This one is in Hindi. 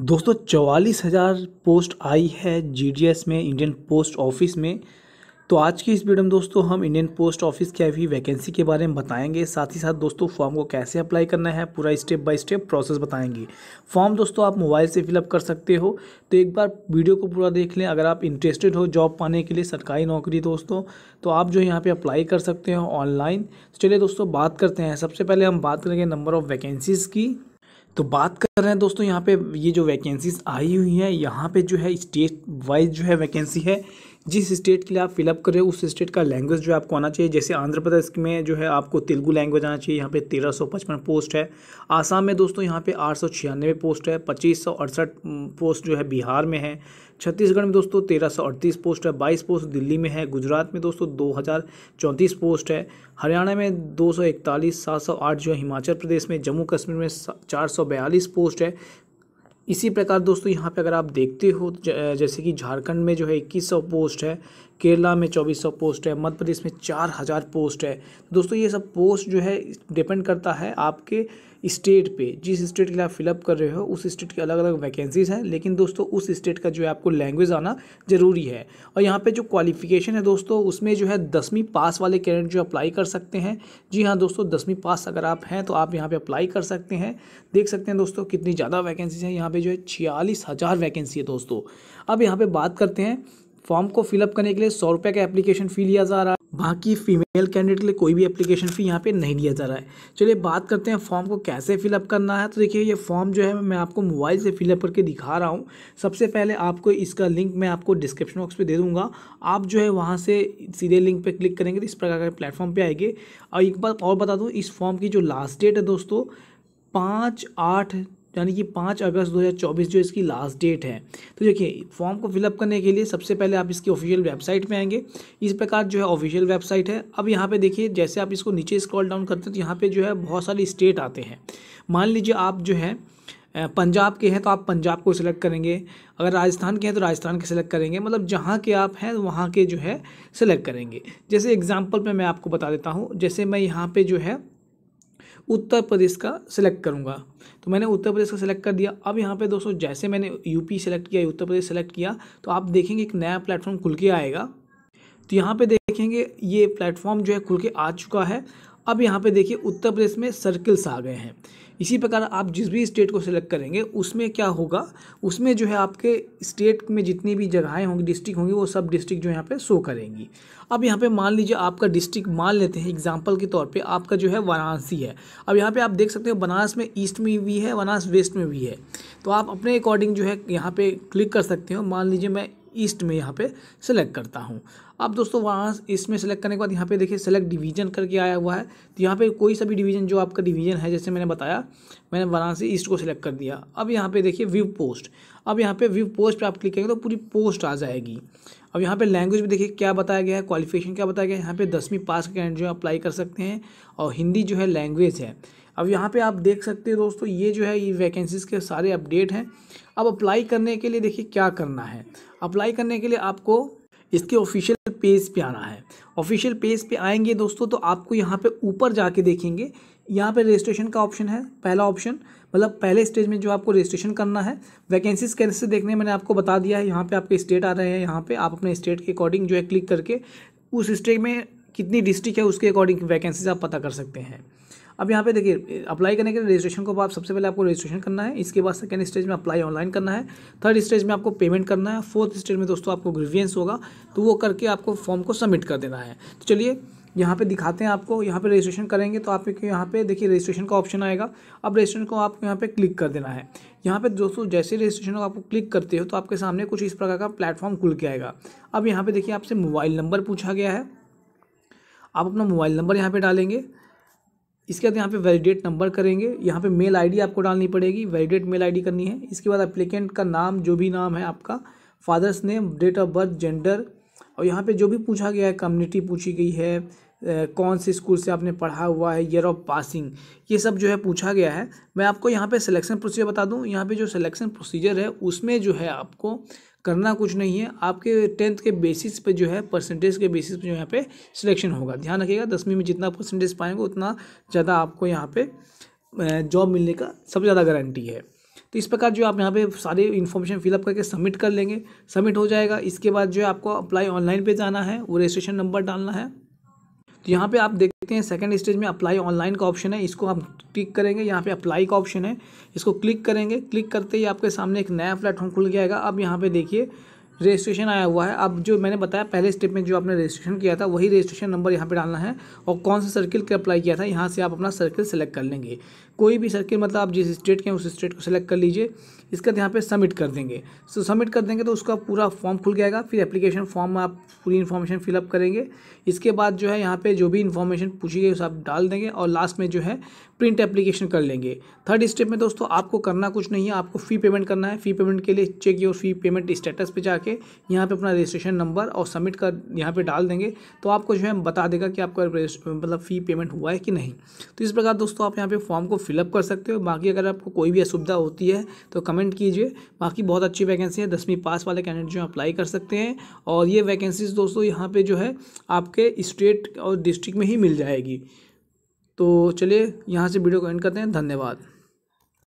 दोस्तों चवालीस हज़ार पोस्ट आई है जी में इंडियन पोस्ट ऑफिस में तो आज की इस वीडियो में दोस्तों हम इंडियन पोस्ट ऑफिस की अभी वैकेंसी के बारे में बताएंगे साथ ही साथ दोस्तों फॉर्म को कैसे अप्लाई करना है पूरा स्टेप बाय स्टेप प्रोसेस बताएंगे फॉर्म दोस्तों आप मोबाइल से फिलअप कर सकते हो तो एक बार वीडियो को पूरा देख लें अगर आप इंटरेस्टेड हो जॉब पाने के लिए सरकारी नौकरी दोस्तों तो आप जो यहाँ पर अप्लाई कर सकते हो ऑनलाइन तो चलिए दोस्तों बात करते हैं सबसे पहले हम बात करेंगे नंबर ऑफ़ वैकेंसीज़ की तो बात कर रहे हैं दोस्तों यहाँ पे ये जो वैकेंसीज आई हुई हैं यहाँ पे जो है स्टेट वाइज जो है वैकेंसी है जिस स्टेट के लिए आप फिलअप कर रहे हो उस स्टेट का लैंग्वेज जो है आपको आना चाहिए जैसे आंध्र प्रदेश में जो है आपको तेलुगु लैंग्वेज आना चाहिए यहाँ पे तेरह सौ पचपन पोस्ट है आसाम में दोस्तों यहाँ पे आठ सौ छियानवे पोस्ट है पच्चीस सौ अड़सठ पोस्ट जो है बिहार में है छत्तीसगढ़ में दोस्तों तेरह सौ अड़तीस पोस्ट है बाईस पोस्ट दिल्ली में है गुजरात में दोस्तों दो हज़ार चौंतीस पोस्ट है हरियाणा में दो सौ इकतालीस सात सौ आठ जो है हिमाचल प्रदेश में जम्मू कश्मीर में चार सौ बयालीस पोस्ट है इसी प्रकार दोस्तों यहाँ पे अगर आप देखते हो जैसे कि झारखंड में जो है इक्कीस सौ पोस्ट है केरला में चौबीस सौ पोस्ट है मध्य प्रदेश में चार हज़ार पोस्ट है दोस्तों ये सब पोस्ट जो है डिपेंड करता है आपके स्टेट पे जिस स्टेट के लिए आप फिलअप कर रहे हो उस स्टेट की अलग अलग वैकेंसीज़ हैं लेकिन दोस्तों उस स्टेट का जो है आपको लैंग्वेज आना ज़रूरी है और यहाँ पे जो क्वालिफिकेशन है दोस्तों उसमें जो है दसवीं पास वाले कैंडिडेट जो अप्लाई कर सकते हैं जी हाँ दोस्तों दसवीं पास अगर आप हैं तो आप यहाँ पर अप्लाई कर सकते हैं देख सकते हैं दोस्तों कितनी ज़्यादा वैकेंसीज हैं यहाँ पर जो है छियालीस हज़ार वैकेंसी है दोस्तों अब यहाँ पर बात करते हैं फॉर्म को फिलअप करने के लिए सौ रुपये का एप्लीकेशन फ़ी लिया जा रहा है बाकी फीमेल कैंडिडेट के लिए कोई भी एप्लीकेशन फ़ी यहाँ पे नहीं लिया जा रहा है चलिए बात करते हैं फॉर्म को कैसे फिलअप करना है तो देखिए ये फॉर्म जो है मैं आपको मोबाइल से फिलअप करके दिखा रहा हूँ सबसे पहले आपको इसका लिंक मैं आपको डिस्क्रिप्शन बॉक्स पर दे दूँगा आप जो है वहाँ से सीधे लिंक पर क्लिक करेंगे तो इस प्रकार के प्लेटफॉर्म पर आएंगे और एक बात और बता दूँ इस फॉर्म की जो लास्ट डेट है दोस्तों पाँच आठ यानी कि पाँच अगस्त 2024 जो इसकी लास्ट डेट है तो देखिए फॉर्म को फिलअप करने के लिए सबसे पहले आप इसकी ऑफिशियल वेबसाइट में आएंगे इस प्रकार जो है ऑफिशियल वेबसाइट है अब यहाँ पे देखिए जैसे आप इसको नीचे स्क्रॉल डाउन करते हैं तो यहाँ पे जो है बहुत सारे स्टेट आते हैं मान लीजिए आप जो है पंजाब के हैं तो आप पंजाब को सिलेक्ट करेंगे अगर राजस्थान के हैं तो राजस्थान के सिलेक्ट करेंगे मतलब जहाँ के आप हैं वहाँ के जो है सिलेक्ट करेंगे जैसे एग्जाम्पल में मैं आपको बता देता हूँ जैसे मैं यहाँ पर जो है उत्तर प्रदेश का सिलेक्ट करूँगा तो मैंने उत्तर प्रदेश का सिलेक्ट कर दिया अब यहाँ पे दोस्तों जैसे मैंने यूपी सेलेक्ट किया उत्तर प्रदेश सेलेक्ट किया तो आप देखेंगे एक नया प्लेटफॉर्म खुल के आएगा तो यहाँ पे देखेंगे ये प्लेटफॉर्म जो है खुल के आ चुका है अब यहाँ पे देखिए उत्तर प्रदेश में सर्किल्स आ गए हैं इसी प्रकार आप जिस भी स्टेट को सिलेक्ट करेंगे उसमें क्या होगा उसमें जो है आपके स्टेट में जितनी भी जगहें होंगी डिस्ट्रिक्ट होंगी वो सब डिस्ट्रिक्ट जो यहाँ पे शो करेंगी अब यहाँ पे मान लीजिए आपका डिस्ट्रिक्ट मान लेते हैं एग्जाम्पल के तौर पर आपका जो है वाराणसी है अब यहाँ पर आप देख सकते हो बनारस में ईस्ट में भी है बनारस वेस्ट में भी है तो आप अपने अकॉर्डिंग जो है यहाँ पर क्लिक कर सकते हो मान लीजिए मैं ईस्ट में यहाँ पे सेलेक्ट करता हूँ अब दोस्तों वहाँ इसमें सेलेक्ट करने के बाद यहाँ पे देखिए सेलेक्ट डिवीजन करके आया हुआ है तो यहाँ पे कोई सा भी डिवीजन जो आपका डिवीजन है जैसे मैंने बताया मैंने वाराणसी ईस्ट को सिलेक्ट कर दिया अब यहाँ पे देखिए व्यू पोस्ट अब यहाँ पे व्यू पोस्ट पे आप क्लिक करेंगे तो पूरी पोस्ट आ जाएगी अब यहाँ पे लैंग्वेज भी देखिए क्या बताया गया है क्वालिफिकेशन क्या बताया गया है यहाँ पे दसवीं पास के कैंडिडेट जो अप्लाई कर सकते हैं और हिंदी जो है लैंग्वेज है अब यहाँ पे आप देख सकते हैं दोस्तों ये जो है ये वैकेंसीज़ के सारे अपडेट हैं अब अप्लाई करने के लिए देखिए क्या करना है अप्लाई करने के लिए आपको इसके ऑफिशियल पेज पे आना है ऑफिशियल पेज पे आएंगे दोस्तों तो आपको यहाँ पे ऊपर जाके देखेंगे यहाँ पे रजिस्ट्रेशन का ऑप्शन है पहला ऑप्शन मतलब पहले स्टेज में जो आपको रजिस्ट्रेशन करना है वैकेंसीज कैसे देखने मैंने आपको बता दिया है यहाँ पे आपके स्टेट आ रहे हैं यहाँ पे आप अपने स्टेट के अकॉर्डिंग जो है क्लिक करके उस स्टेट में कितनी डिस्ट्रिक्ट है उसके अकॉर्डिंग वैकेंसीज आप पता कर सकते हैं अब यहाँ पे देखिए अप्लाई करने के लिए रजिस्ट्रेशन को आप सबसे पहले आपको रजिस्ट्रेशन करना है इसके बाद सेकेंड स्टेज में अप्लाई ऑनलाइन करना है थर्ड स्टेज में आपको पेमेंट करना है फोर्थ स्टेज में दोस्तों आपको ग्रीवियंस होगा तो वो करके आपको फॉर्म को सबमिट कर देना है तो चलिए यहाँ पे दिखाते हैं आपको यहाँ पे रजिस्ट्रेशन करेंगे तो आपके यहाँ पे देखिए रजिस्ट्रेशन का ऑप्शन आएगा अब रजिस्ट्रेशन को आपको यहाँ पे क्लिक कर देना है यहाँ पे दोस्तों जैसे रजिस्ट्रेशन को आपको क्लिक करते हो तो आपके सामने कुछ इस प्रकार का प्लेटफॉर्म खुल के आएगा अब यहाँ पर देखिए आपसे मोबाइल नंबर पूछा गया है आप अपना मोबाइल नंबर यहाँ पर डालेंगे इसके बाद यहाँ पे वैलिडेट नंबर करेंगे यहाँ पे मेल आईडी आपको डालनी पड़ेगी वैलिडेट मेल आईडी करनी है इसके बाद अप्लीकेंट का नाम जो भी नाम है आपका father's name date of birth gender और यहाँ पे जो भी पूछा गया है कम्युनिटी पूछी गई है कौन से स्कूल से आपने पढ़ा हुआ है ईयर ऑफ पासिंग ये सब जो है पूछा गया है मैं आपको यहाँ पर सिलेक्शन प्रोसीजर बता दूँ यहाँ पर जो सिलेक्शन प्रोसीजर है उसमें जो है आपको करना कुछ नहीं है आपके टेंथ के बेसिस पे जो है परसेंटेज के बेसिस पे जो यहाँ पे सिलेक्शन होगा ध्यान रखिएगा दसवीं में जितना परसेंटेज पाएंगे उतना ज़्यादा आपको यहाँ पे जॉब मिलने का सबसे ज़्यादा गारंटी है तो इस प्रकार जो आप यहाँ पे सारे इन्फॉर्मेशन फिलअप करके सबमिट कर लेंगे सबमिट हो जाएगा इसके बाद जो है आपको अप्लाई ऑनलाइन पर जाना है वो रजिस्ट्रेशन नंबर डालना है तो यहाँ पर आप देख देखते हैं सेकंड स्टेज में अप्लाई ऑनलाइन का ऑप्शन है इसको हम क्लिक करेंगे यहाँ पे अप्लाई का ऑप्शन है इसको क्लिक करेंगे क्लिक करते ही आपके सामने एक नया प्लेटफॉर्म खुल जाएगा अब यहाँ पे देखिए रजिस्ट्रेशन आया हुआ है अब जो मैंने बताया पहले स्टेप में जो आपने रजिस्ट्रेशन किया था वही रजिस्ट्रेशन नंबर यहाँ पे डालना है और कौन सा सर्किल के अप्लाई किया था यहाँ से आप अपना सर्किल सेलेक्ट कर लेंगे कोई भी सर्किल मतलब आप जिस स्टेट के हैं उस स्टेट को सिलेक्ट कर लीजिए इसके बाद यहाँ पर सबमिट कर देंगे सो तो सबमिट कर देंगे तो उसका पूरा फॉर्म खुल जाएगा फिर एप्लीकेशन फॉर्म में आप पूरी इन्फॉर्मेशन फिलअप करेंगे इसके बाद जो है यहाँ पर जो भी इन्फॉर्मेशन पूछी गई उस आप डाल देंगे और लास्ट में जो है प्रिंट एप्लीकेशन कर लेंगे थर्ड स्टेप में दोस्तों आपको करना कुछ नहीं है आपको फ़ी पेमेंट करना है फ़ी पेमेंट के लिए check your fee payment status पर जाकर के यहाँ पे अपना रजिस्ट्रेशन नंबर और सबमिट कर यहाँ पे डाल देंगे तो आपको जो है बता देगा कि आपका मतलब फ़ी पेमेंट हुआ है कि नहीं तो इस प्रकार दोस्तों आप यहाँ पे फॉर्म को फिलअप कर सकते हो बाकी अगर आपको कोई भी असुविधा होती है तो कमेंट कीजिए बाकी बहुत अच्छी वैकेंसी है दसवीं पास वाले कैंडिडेट जो अप्लाई कर सकते हैं और ये वैकेंसीज दोस्तों यहाँ पर जो है आपके स्टेट और डिस्ट्रिक्ट में ही मिल जाएगी तो चलिए यहाँ से वीडियो को एंड करते हैं धन्यवाद